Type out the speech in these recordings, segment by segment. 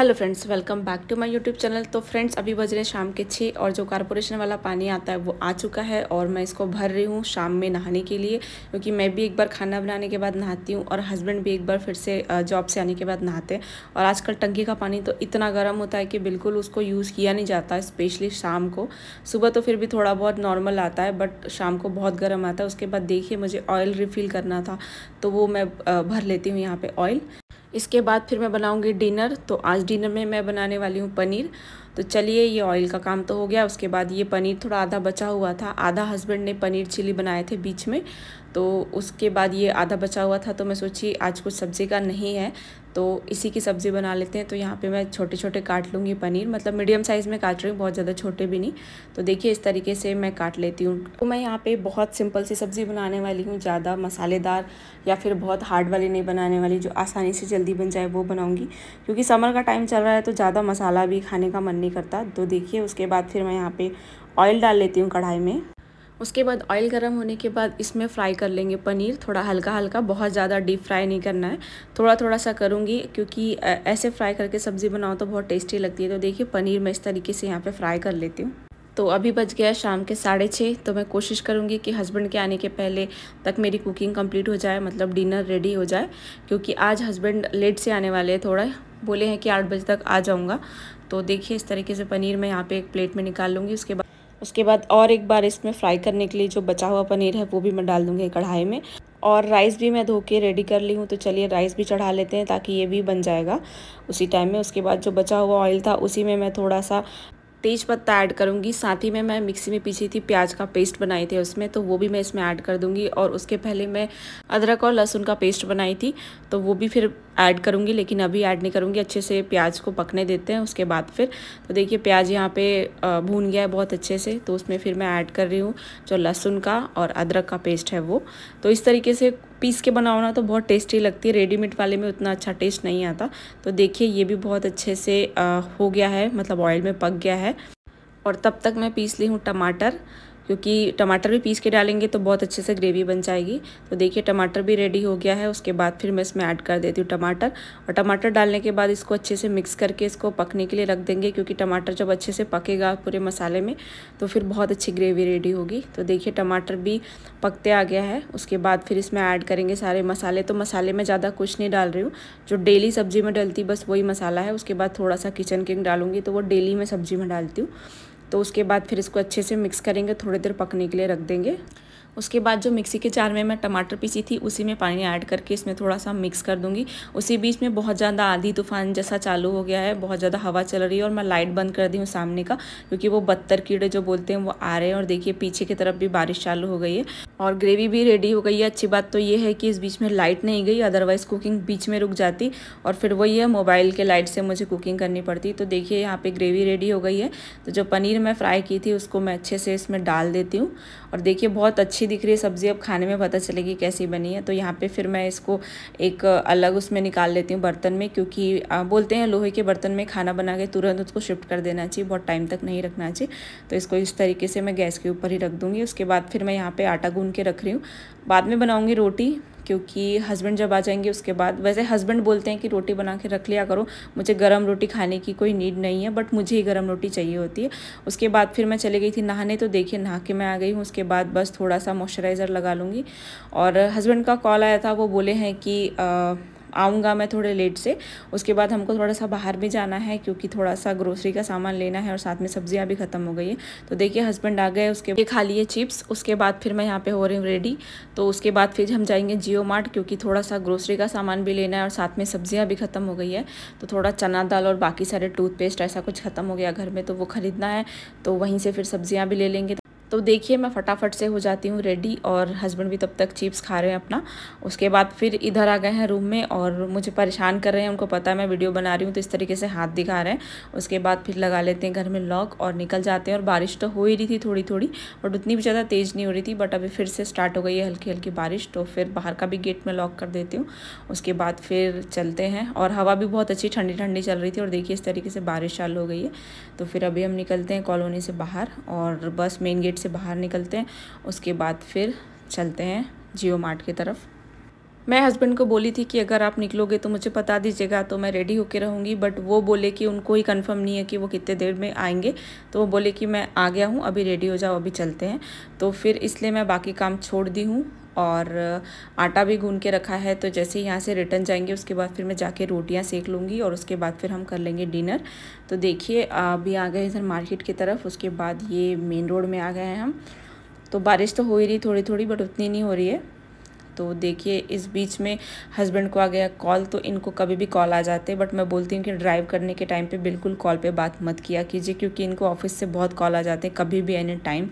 hello friends welcome back to my YouTube channel तो friends अभी बज रहे शाम के छः और जो कारपोरेशन वाला पानी आता है वो आ चुका है और मैं इसको भर रही हूँ शाम में नहाने के लिए क्योंकि मैं भी एक बार खाना बनाने के बाद नहाती हूँ और हस्बैंड भी एक बार फिर से जॉब से आने के बाद नहाते हैं और आजकल टंकी का पानी तो इतना गर्म होता है कि बिल्कुल उसको यूज़ किया नहीं जाता स्पेशली शाम को सुबह तो फिर भी थोड़ा बहुत नॉर्मल आता है बट शाम को बहुत गर्म आता है उसके बाद देखिए मुझे ऑयल रिफ़िल करना था तो वो मैं भर लेती हूँ यहाँ पर ऑयल इसके बाद फिर मैं बनाऊँगी डिनर तो आज डिनर में मैं बनाने वाली हूँ पनीर तो चलिए ये ऑयल का काम तो हो गया उसके बाद ये पनीर थोड़ा आधा बचा हुआ था आधा हस्बैंड ने पनीर चिली बनाए थे बीच में तो उसके बाद ये आधा बचा हुआ था तो मैं सोची आज कुछ सब्ज़ी का नहीं है तो इसी की सब्ज़ी बना लेते हैं तो यहाँ पे मैं छोटे छोटे काट लूँगी पनीर मतलब मीडियम साइज़ में काट रही हूँ बहुत ज़्यादा छोटे भी नहीं तो देखिए इस तरीके से मैं काट लेती हूँ तो मैं यहाँ पे बहुत सिंपल सी सब्ज़ी बनाने वाली हूँ ज़्यादा मसालेदार या फिर बहुत हार्ड वाली नहीं बनाने वाली जो आसानी से जल्दी बन जाए वो बनाऊँगी क्योंकि समर का टाइम चल रहा है तो ज़्यादा मसाला भी खाने का मन नहीं करता तो देखिए उसके बाद फिर मैं यहाँ पे ऑयल डाल लेती हूँ कढ़ाई में उसके बाद ऑयल गर्म होने के बाद इसमें फ्राई कर लेंगे पनीर थोड़ा हल्का हल्का बहुत ज़्यादा डीप फ्राई नहीं करना है थोड़ा थोड़ा सा करूँगी क्योंकि ऐसे फ्राई करके सब्ज़ी बनाओ तो बहुत टेस्टी लगती है तो देखिए पनीर मैं इस तरीके से यहाँ पे फ्राई कर लेती हूँ तो अभी बज गया शाम के साढ़े छः तो मैं कोशिश करूँगी कि हस्बैंड के आने के पहले तक मेरी कुकिंग कंप्लीट हो जाए मतलब डिनर रेडी हो जाए क्योंकि आज हस्बैंड लेट से आने वाले हैं थोड़ा बोले हैं कि आठ बजे तक आ जाऊँगा तो देखिए इस तरीके से पनीर मैं यहाँ पे एक प्लेट में निकाल लूँगी उसके बाद उसके बाद और एक बार इसमें फ्राई करने के लिए जो बचा हुआ पनीर है वो भी मैं डाल दूँगी कढ़ाई में और राइस भी मैं धो के रेडी कर ली हूँ तो चलिए राइस भी चढ़ा लेते हैं ताकि ये भी बन जाएगा उसी टाइम में उसके बाद जो बचा हुआ ऑयल था उसी में मैं थोड़ा सा तेज पत्ता ऐड करूँगी साथ ही में मैं मिक्सी में पीसी थी प्याज का पेस्ट बनाई थी उसमें तो वो भी मैं इसमें ऐड कर दूँगी और उसके पहले मैं अदरक और लहसुन का पेस्ट बनाई थी तो वो भी फिर ऐड करूँगी लेकिन अभी ऐड नहीं करूँगी अच्छे से प्याज को पकने देते हैं उसके बाद फिर तो देखिए प्याज यहाँ पे भून गया है बहुत अच्छे से तो उसमें फिर मैं ऐड कर रही हूँ जो लहसुन का और अदरक का पेस्ट है वो तो इस तरीके से पीस के बनाओ ना तो बहुत टेस्टी लगती है रेडीमेड वाले में उतना अच्छा टेस्ट नहीं आता तो देखिए ये भी बहुत अच्छे से हो गया है मतलब ऑयल में पक गया है और तब तक मैं पीस ली हूँ टमाटर क्योंकि टमाटर भी पीस के डालेंगे तो बहुत अच्छे से ग्रेवी बन जाएगी तो देखिए टमाटर भी रेडी हो गया है उसके बाद फिर मैं इसमें ऐड कर देती हूँ टमाटर और टमाटर डालने के बाद इसको अच्छे से मिक्स करके इसको पकने के लिए रख देंगे क्योंकि टमाटर जब अच्छे से पकेगा पूरे मसाले में तो फिर बहुत अच्छी ग्रेवी रेडी होगी तो देखिए टमाटर भी पकते आ गया है उसके बाद फिर इसमें ऐड करेंगे सारे मसाले तो मसाले में ज़्यादा कुछ नहीं डाल रही हूँ जो डेली सब्ज़ी में डलती बस वही मसाला है उसके बाद थोड़ा सा किचन किंग डालूंगी तो वो डेली मैं सब्ज़ी में डालती हूँ तो उसके बाद फिर इसको अच्छे से मिक्स करेंगे थोड़ी देर पकने के लिए रख देंगे उसके बाद जो मिक्सी के चार में मैं टमाटर पीसी थी उसी में पानी ऐड करके इसमें थोड़ा सा मिक्स कर दूंगी उसी बीच में बहुत ज़्यादा आधी तूफान जैसा चालू हो गया है बहुत ज़्यादा हवा चल रही है और मैं लाइट बंद कर दी हूँ सामने का क्योंकि वो बत्तर कीड़े जो बोलते हैं वो आ रहे हैं और देखिए पीछे की तरफ भी बारिश चालू हो गई है और ग्रेवी भी रेडी हो गई है अच्छी बात तो ये है कि इस बीच में लाइट नहीं गई अदरवाइज़ कुकिंग बीच में रुक जाती और फिर वही है मोबाइल के लाइट से मुझे कुकिंग करनी पड़ती तो देखिए यहाँ पे ग्रेवी रेडी हो गई है तो जो पनीर मैं फ्राई की थी उसको मैं अच्छे से इसमें डाल देती हूँ और देखिए बहुत अच्छी दिख रही है सब्ज़ी अब खाने में पता चलेगी कैसी बनी है तो यहाँ पर फिर मैं इसको एक अलग उसमें निकाल लेती हूँ बर्तन में क्योंकि बोलते हैं लोहे के बर्तन में खाना बना के तुरंत उसको शिफ्ट कर देना चाहिए बहुत टाइम तक नहीं रखना चाहिए तो इसको इस तरीके से मैं गैस के ऊपर ही रख दूँगी उसके बाद फिर मैं यहाँ पर आटा गूँ भून के रख रही हूँ बाद में बनाऊँगी रोटी क्योंकि हस्बैंड जब आ जाएंगे उसके बाद वैसे हस्बैंड बोलते हैं कि रोटी बना के रख लिया करो मुझे गरम रोटी खाने की कोई नीड नहीं है बट मुझे ही गरम रोटी चाहिए होती है उसके बाद फिर मैं चली गई थी नहाने तो देखिए नहा के मैं आ गई हूँ उसके बाद बस थोड़ा सा मॉइस्चराइज़र लगा लूँगी और हस्बैंड का कॉल आया था वो बोले हैं कि आ, आऊँगा मैं थोड़े लेट से उसके बाद हमको थोड़ा सा बाहर भी जाना है क्योंकि थोड़ा सा ग्रोसरी का सामान लेना है और साथ में सब्जियाँ भी ख़त्म हो गई है तो देखिए हस्बैंड आ गए उसके ये खा लिए चिप्स उसके बाद फिर मैं यहाँ पे हो रही हूँ रेडी तो उसके बाद फिर हम जाएंगे जियो मार्ट क्योंकि थोड़ा सा ग्रोसरी का सामान भी लेना है और साथ में सब्जियाँ भी ख़त्म हो गई है तो थोड़ा चना दाल और बाकी सारे टूथपेस्ट ऐसा कुछ ख़त्म हो गया घर में तो वो ख़रीदना है तो वहीं से फिर सब्जियाँ भी ले लेंगे तो देखिए मैं फटाफट से हो जाती हूँ रेडी और हस्बैंड भी तब तक चिप्स खा रहे हैं अपना उसके बाद फिर इधर आ गए हैं रूम में और मुझे परेशान कर रहे हैं उनको पता है मैं वीडियो बना रही हूँ तो इस तरीके से हाथ दिखा रहे हैं उसके बाद फिर लगा लेते हैं घर में लॉक और निकल जाते हैं और बारिश तो हो ही रही थी थोड़ी थोड़ी बट उतनी भी ज़्यादा तेज़ नहीं हो रही थी बट अभी फिर से स्टार्ट हो गई है हल्की हल्की बारिश तो फिर बाहर का भी गेट में लॉक कर देती हूँ उसके बाद फिर चलते हैं और हवा भी बहुत अच्छी ठंडी ठंडी चल रही थी और देखिए इस तरीके से बारिश चालू हो गई है तो फिर अभी हम निकलते हैं कॉलोनी से बाहर और बस मेन गेट से बाहर निकलते हैं उसके बाद फिर चलते हैं जियो मार्ट की तरफ मैं हस्बैंड को बोली थी कि अगर आप निकलोगे तो मुझे बता दीजिएगा तो मैं रेडी होकर रहूँगी बट वो बोले कि उनको ही कंफर्म नहीं है कि वो कितने देर में आएंगे तो वो बोले कि मैं आ गया हूँ अभी रेडी हो जाओ अभी चलते हैं तो फिर इसलिए मैं बाकी काम छोड़ दी हूँ और आटा भी गून के रखा है तो जैसे ही यहाँ से रिटर्न जाएंगे उसके बाद फिर मैं जाके रोटियाँ सेक लूँगी और उसके बाद फिर हम कर लेंगे डिनर तो देखिए अभी आ गए इधर मार्केट की तरफ उसके बाद ये मेन रोड में आ गए हैं हम तो बारिश तो हो ही रही थोड़ी थोड़ी बट उतनी नहीं हो रही है तो देखिए इस बीच में हस्बैंड को आ गया कॉल तो इनको कभी भी कॉल आ जाते बट मैं बोलती हूँ कि ड्राइव करने के टाइम पे बिल्कुल कॉल पे बात मत किया कीजिए क्योंकि इनको ऑफिस से बहुत कॉल आ जाते हैं कभी भी एनी टाइम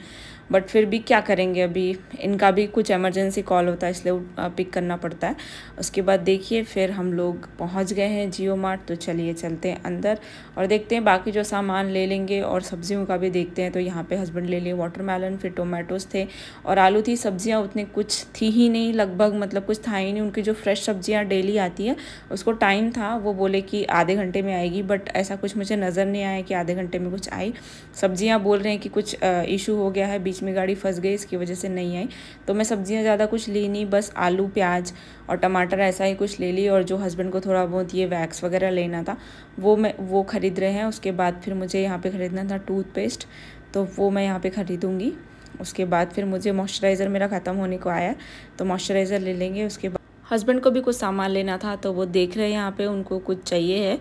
बट फिर भी क्या करेंगे अभी इनका भी कुछ एमरजेंसी कॉल होता है इसलिए पिक करना पड़ता है उसके बाद देखिए फिर हम लोग पहुंच गए हैं जियो मार्ट तो चलिए चलते हैं अंदर और देखते हैं बाकी जो सामान ले लेंगे और सब्जियों का भी देखते हैं तो यहाँ पे हस्बैंड ले लिए वाटरमेलन फिर टोमेटोज थे और आलू थी सब्जियाँ उतनी कुछ थी ही नहीं लगभग लगभग मतलब कुछ था ही नहीं उनकी जो फ्रेश सब्जियाँ डेली आती है उसको टाइम था वो बोले कि आधे घंटे में आएगी बट ऐसा कुछ मुझे नज़र नहीं आया कि आधे घंटे में कुछ आई सब्जियाँ बोल रहे हैं कि कुछ इशू हो गया है बीच में गाड़ी फंस गई इसकी वजह से नहीं आई तो मैं सब्जियाँ ज़्यादा कुछ ली नहीं बस आलू प्याज और टमाटर ऐसा ही कुछ ले ली और जो हस्बैंड को थोड़ा बहुत ये वैक्स वगैरह लेना था वो मैं वो ख़रीद रहे हैं उसके बाद फिर मुझे यहाँ पर ख़रीदना था टूथपेस्ट तो वो मैं यहाँ पे ख़रीदूँगी उसके बाद फिर मुझे मॉइस्चराइज़र मेरा ख़त्म होने को आया तो मॉइस्चराइज़र ले लेंगे उसके बाद हस्बैंड को भी कुछ सामान लेना था तो वो देख रहे हैं यहाँ पे उनको कुछ चाहिए है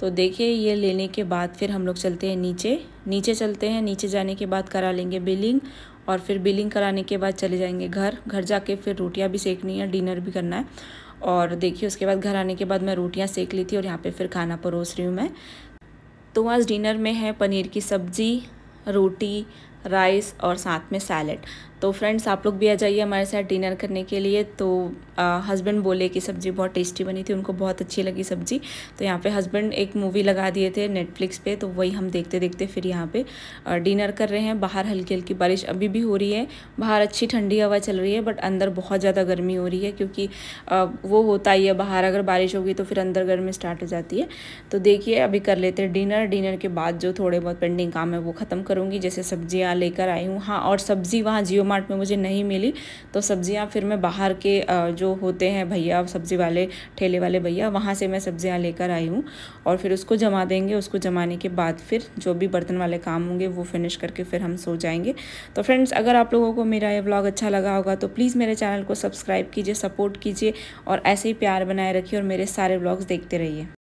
तो देखिए ये लेने के बाद फिर हम लोग चलते हैं नीचे नीचे चलते हैं नीचे जाने के बाद करा लेंगे बिलिंग और फिर बिलिंग कराने के बाद चले जाएंगे घर घर जाके फिर रोटियाँ भी सेकनी है डिनर भी करना है और देखिए उसके बाद घर आने के बाद मैं रोटियाँ सेक ली थी और यहाँ पर फिर खाना परोस रही हूँ मैं तो आज डिनर में है पनीर की सब्ज़ी रोटी राइस और साथ में सैलड तो फ्रेंड्स आप लोग भी आ जाइए हमारे साथ डिनर करने के लिए तो हस्बैंड बोले कि सब्ज़ी बहुत टेस्टी बनी थी उनको बहुत अच्छी लगी सब्ज़ी तो यहाँ पे हस्बैंड एक मूवी लगा दिए थे नेटफ्लिक्स पे तो वही हम देखते देखते फिर यहाँ पे डिनर कर रहे हैं बाहर हल्की हल्की बारिश अभी भी हो रही है बाहर अच्छी ठंडी हवा चल रही है बट अंदर बहुत ज़्यादा गर्मी हो रही है क्योंकि वो होता ही है बाहर अगर बारिश होगी तो फिर अंदर गर्मी स्टार्ट हो जाती है तो देखिए अभी कर लेते हैं डिनर डिनर के बाद जो थोड़े बहुत पेंडिंग काम है वो ख़त्म करूँगी जैसे सब्ज़ियाँ लेकर आई हूँ हाँ और सब्ज़ी वहाँ जियो मार्ट में मुझे नहीं मिली तो सब्ज़ियाँ फिर मैं बाहर के जो होते हैं भैया सब्ज़ी वाले ठेले वाले भैया वहाँ से मैं सब्ज़ियाँ लेकर आई हूँ और फिर उसको जमा देंगे उसको जमाने के बाद फिर जो भी बर्तन वाले काम होंगे वो फिनिश करके फिर हम सो जाएंगे तो फ्रेंड्स अगर आप लोगों को मेरा ये ब्लॉग अच्छा लगा होगा तो प्लीज़ मेरे चैनल को सब्सक्राइब कीजिए सपोर्ट कीजिए और ऐसे ही प्यार बनाए रखिए और मेरे सारे ब्लॉग्स देखते रहिए